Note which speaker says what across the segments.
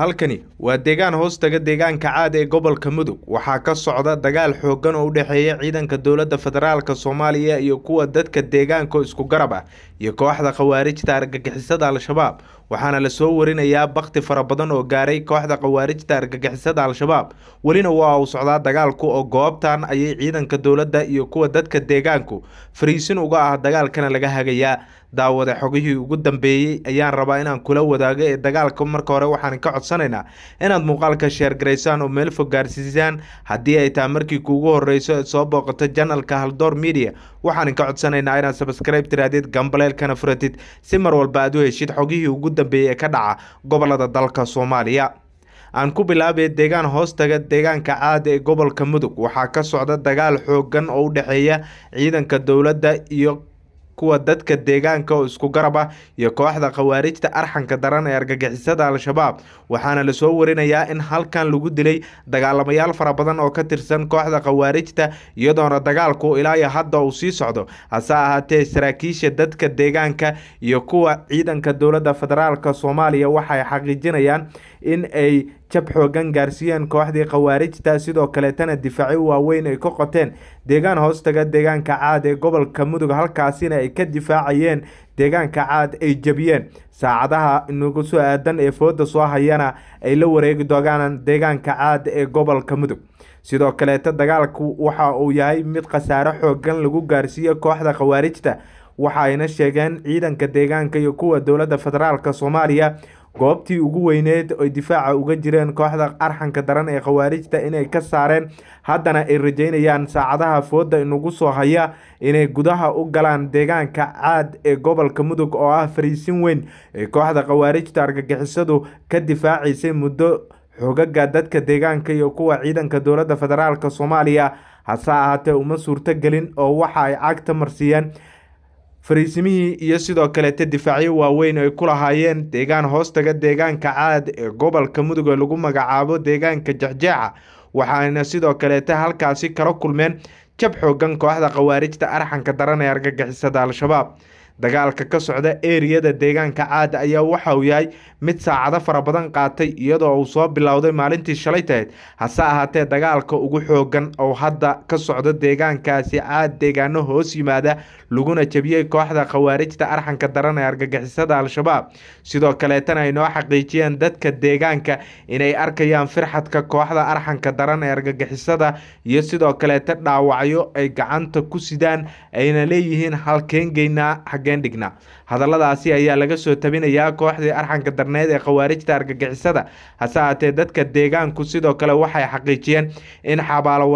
Speaker 1: halkani waa deegaan hoostaga deegaanka caad ee gobolka mudug waxaa ka socda dagaal xooggan oo u dhexeeya ciidanka dowladda federaalka soomaaliya iyo kuwa dadka deegaanka isku garab ah iyo kooxda khawaarijta argagixisada al-shabaab waxaana la soo warinayaa bakhti fara badan oo gaaray kooxda khawaarijta argagixisada al-shabaab welina waa uu socdaa dagaalku oo goobtan ayay ciidanka dowladda iyo kuwa dadka deegaanku fariisin uga ah dagaalkana laga hagayaa daawada xogihii ugu dambeeyey ayaan rabaa inaan kula wadaago ee dagaalka marka hore waxaan ka codsanaynaa inaad muuqaalka sheergaraysaan oo meel fog gaarsiisaan haddii ay tahay markii kuugu horeyso eed soo booqato janalka haldoor media waxaan ka codsanaynaa inaad sabskribe tiraadid gambaleelkana furatid si mar walba aad u heshid xogihii ugu dambeeyey ee ka dhaca gobollada dalka soomaaliya aan ku bilaabay deegaan hoostaga deegaanka caada ee gobolka mudug waxaa ka socda dagaal xoogan oo u dhexeeya ciidanka dowladda iyo kuwa dadka deegaanka oo isku garab ah iyo kooxda khawaarijta arxanka daran ee argagixisada al-shabaab waxaana la soo warinayaa in halkan lagu dilay dagaalamayaal fara badan oo ka tirsan kooxda khawaarijta iyadoona dagaalku ilaayo hadda uu sii socdo hase ahaatee saraakiisha dadka deegaanka iyo kuwa ciidanka dowladda federaalka soomaaliya waxay xaqiijinayaan in ay jab xoogan gaarsiiyeen kooxdii khawaarijta sidoo kaleetana difaaci waaweyn ay ku qoteen deegaan hoostaga deegaanka caad ee gobolka mudug halkaasina ay ka difaacayeen deegaanka caad ay jebiyeen saacadaha inagu soo aadan ee fooda soo hayana ay la wareegi doonaan deegaanka caad ee gobolka mudug sidoo kaleeta dagaalku waxa uu yahay mid khasaare xooggan lagu gaarsiiyo kooxda khawaarijta waxa ayna sheegeen ciidanka deegaanka iyo kuwa dowladda federaalk soomaaliya goobtii ugu weyneed ay difaaca uga jireen kooxda arxanka daran ee khawaarijta inay ka saareen haddana ay rajaynayaan saacadaha foodda inagu soo haya inay gudaha u galaan deegaanka caad ee gobolka mudug oo ah fariisin weyn ee kooxda khawaarijta argagixisadu ka difaacaysay muddo xogaga dadka deegaanka iyo kuwa ciidanka dowladda federaalk soomaaliya hase ahaatee uma suurto gelin oo waxa ay cagta marsiiyeen fariisimihii iyo sidoo kaleete difaacyo waaweyn ay ku lahaayeen deegaan hoostaga deegaanka caad ee gobolka muduga lagu magacaabo deegaanka jexjeeca waxaana sidoo kaleete halkaasi kala kulmeen jab xoogan kooxda khawaarijta arxanka daran ee argagixisada al-shabaab dagaalka ka socda eriyada deegaanka caada ayaa waxa uu yahay mid saacado fara badan qaatay iyadoo uu soo bilowday maalintii shalay taheyd hase ahaatee dagaalka ugu xoogan oo hadda ka socda deegaankaasi caad deegaano hoos yimaada laguna jebiyey kooxda khawaarijta arxanka daran ee argagixisada al-shabaab sidoo kaleetana ay noo xaqiijiyeen dadka deegaanka inay arkayaan firxadka kooxda arxanka daran ee argagixisada iyo sidoo kaleeta dhaawacyo ay gacanta ku sidaan ayna leeyihiin halkeengeynaa again दिखना hadalladaasi ayaa laga soo tabinayaa kooxdii arxanka darneed ee khawaarijta argagixisada hase haatee dadka deegaanku sidoo kale waxay xaqiijiyeen in xabaalo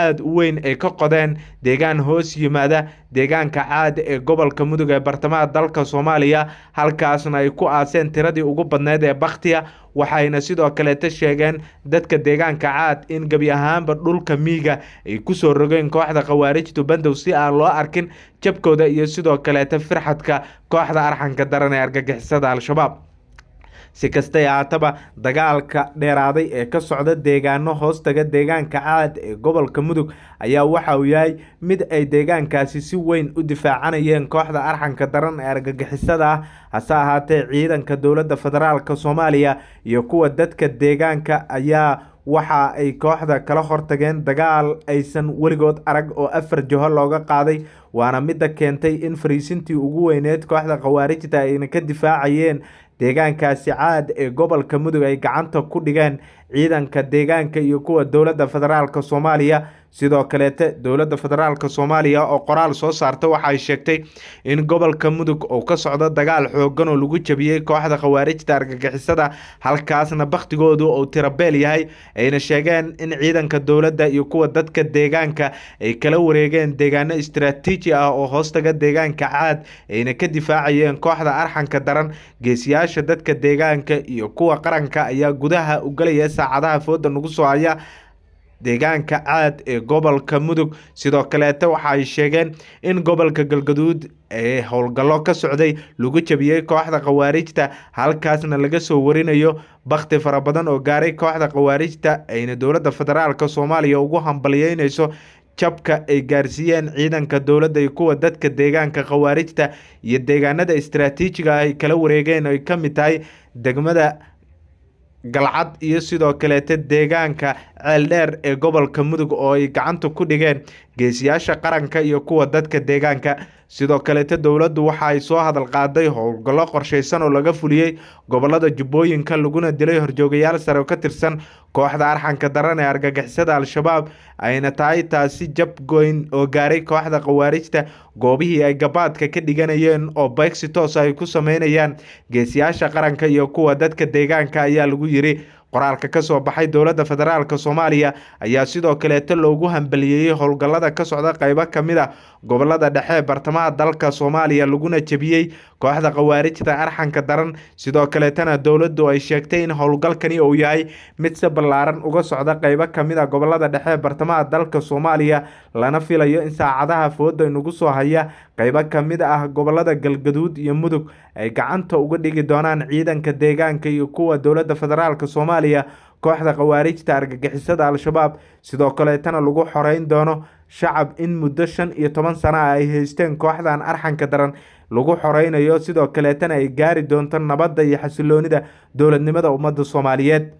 Speaker 1: aad u weyn ay ka qodeen deegaan hoos yimaada deegaanka caad ee gobolka mudug ee bartamaha dalka soomaaliya halkaasna ay ku aaseen tiradii ugu badneyd ee bakhtiya waxayna sidoo kaleeta sheegeen dadka deegaanka caad in gebi ahaanba dhulka miiga ay ku soo rogeen kooxda khawaarijtu bandow si aan loo arkin jabkooda iyo sidoo kaleeta firxadka kooxda arxanka daran ee argagixisada al-shabaab si kastay haataba dagaalka dheeraaday ee ka socda deegaano hoostaga deegaanka caad ee gobolka mudug ayaa waxa uu yahay mid ay deegaankaasi si weyn u difaacanayeen kooxda arxanka daran ee argagixisada ah hase ahaatee ciidanka dowladda federaalka soomaaliya iyo kuwa dadka deegaanka ayaa waxa ay kooxda kala hortageen dagaal aysan weligood arag oo afar joho looga qaaday waana midda keentay in fariisintii ugu weyneed kooxda khawaarijta ayna ka difaacayeen deegaankaasi caad ee gobolka mudug ay gacanta ku dhigeen ciidanka deegaanka iyo kuwa dowladda federaalk soomaaliya sidoo kaleete dowladda federaalk soomaaliya oo qoraal soo saarta waxa ay sheegtay in gobolka mudug uu ka socdo dagaal xoogan oo lagu jabiyey kooxda khawaarijta argagixisada halkaasna bakhtigoodu uu tirabeel yahay ayna sheegeen in ciidanka dowladda iyo kuwa dadka deegaanka ay kala wareegeen deegaano istaraatiiji ah oo hoostaga deegaanka caad ayna ka difaacayeen kooxda arxanka daran geesiyaasha dadka deegaanka iyo kuwa qaranka ayaa gudaha u galaya saacadaha foodda nagu soo haya deegaanka caad ee gobolka mudug sidoo kaleeta waxa ay sheegeen in gobolka galgaduud ee howlgallo ka socday lagu jabiyey kooxda khawaarijta halkaasna laga soo warinayo bakhti fara badan oo gaaray kooxda khawaarijta ayna dowladda federaalk soomaaliya ugu hambalyeyneyso jabka ay gaarsiiyeen ciidanka dowladda iyo kuwa dadka deegaanka khawaarijta iyo deegaanada istaraatiijiga ah ay kala wareegeen ay ka mid tahay degmada galcad iyo sidoo kaleeta deegaanka ceeldheer ee gobolka mudug oo ay gacanta ku dhigeen geesiyaasha qaranka iyo kuwa dadka deegaanka sidoo kaleete dowladdu waxa ay soo hadal qaaday howlgallo qorshaysan oo laga fuliyey gobollada jubbooyinka laguna dilay horjoogayaal sare ka tirsan kooxda arxanka daran ee argagixisada al-shabaab ayna tahay taasi jab goyn oo gaaray kooxda khawaarijta goobihii ay gabaadka ka dhiganayeen oo bayksi ay ku sameynayaan geesiyaasha qaranka iyo kuwa dadka deegaanka ayaa lagu yiri qoraalka ka soo baxay dowladda federaalk soomaaliya ayaa sidoo kaleeta loogu hambaliyeeyey howlgallada ka socda qeybo kamid a ah gobollada dhexe bartamaha dalka soomaaliya laguna jebiyey kooxda khawaarijta arxanka daran sidoo kaletana dowladdu ay sheegtay in howlgalkani uu yahay mid si ballaaran uga socda qeybo kamid a ah gobolada dhexe bartamaha dalka soomaaliya lana filayo in saacadaha fooda inagu soo haya qeybo kamid ah gobolada galgaduud iyo mudug ay gacanta uga dhigi doonaan ciidanka deegaanka iyo kuwa dowladda federaalk soomaaliya kooxda khawaarijta argagixisada al-shabaab sidoo kaleetana lagu xorayn doono shacab in muddo shan iyo toban sana ah ay haysteen kooxdan arxanka daran lagu xoreynayo sidoo kaleetana ay gaari doonto nabadda iyo xasiloonida dowladnimada ummadda soomaaliyeed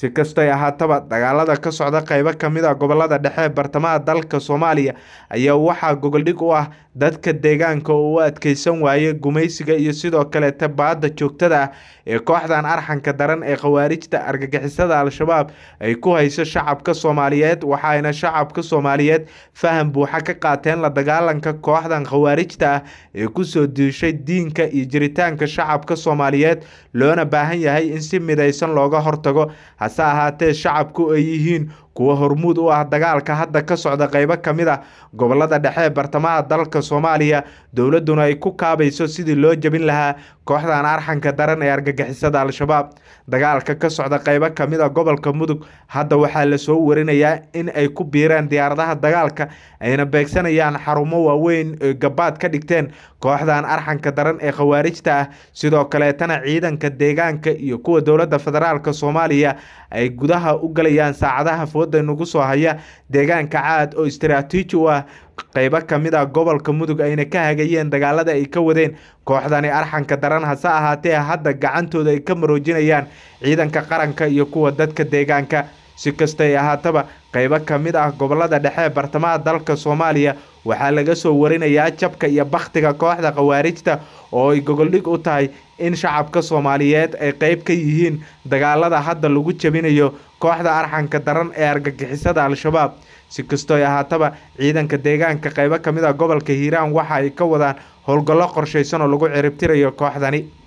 Speaker 1: si kastay ahaataba dagaalada ka socda qeybo kamid a ah gobolada dhexe bartamaha dalka soomaaliya ayaa waxaa gogoldhig u ah dadka deegaanka oo u adkaysan waayay gumaysiga iyo sidoo kaleeta baadda joogtada ah ee kooxdan arxanka daran ee khawaarijta argagixisada al-shabaab ay ku hayso shacabka soomaaliyeed waxaayna shacabka soomaaliyeed faham buuxa ka qaateen la dagaalanka kooxdan khawaarijta ah ee kusoo diishay diinka iyo jiritaanka shacabka soomaaliyeed loona baahan yahay in si midaysan looga hortago hase ahaatee shacabku ay yihiin kuwa hormuud u ah dagaalka hadda ka socda qaybo ka mid ah gobolada dhexe bartamaha dalka soomaaliya dowladuna ay ku kaabayso sidii loo jebin lahaa kooxdan arxanka daran ee argagixisada al-shabaab dagaalka ka socda qaybo ka mid a ah gobolka mudug hadda waxaa lasoo warinayaa in ay ku biireen diyaaradaha dagaalka ayna beegsanayaan xarumo waaweyn oy gabaad ka dhigteen kooxdan arxanka daran ee khawaarijta ah sidoo kaleetana ciidanka deegaanka iyo kuwa dowladda federaalk soomaaliya ay gudaha u galayaan saacadaha food caqabada nagu soo haya deegaanka caad oo istaraatiiji u ah qeybo kamid a ah gobolka mudug ayna ka hagayeen dagaalada ay ka wadeen kooxdani arxanka daran hase ahaatee hadda gacantooda ay ka maroojinayaan ciidanka qaranka iyo kuwa dadka deegaanka si kastay ahaataba qaybo ka mid ah gobolada dhexe bartamaha dalka soomaaliya waxaa laga soo warinayaa jabka iyo bakhtiga kooxda khawaarijta oo ay gogoldhig u tahay in shacabka soomaaliyeed ay qayb ka yihiin dagaalada hadda lagu jabinayo kooxda arxanka daran ee argagixisada al-shabaab si kastooy ahaataba ciidanka deegaanka qaybo ka mid a ah gobolka hiiraan waxa ay ka wadaan howlgallo qorshaysan oo lagu ciribtirayo kooxdani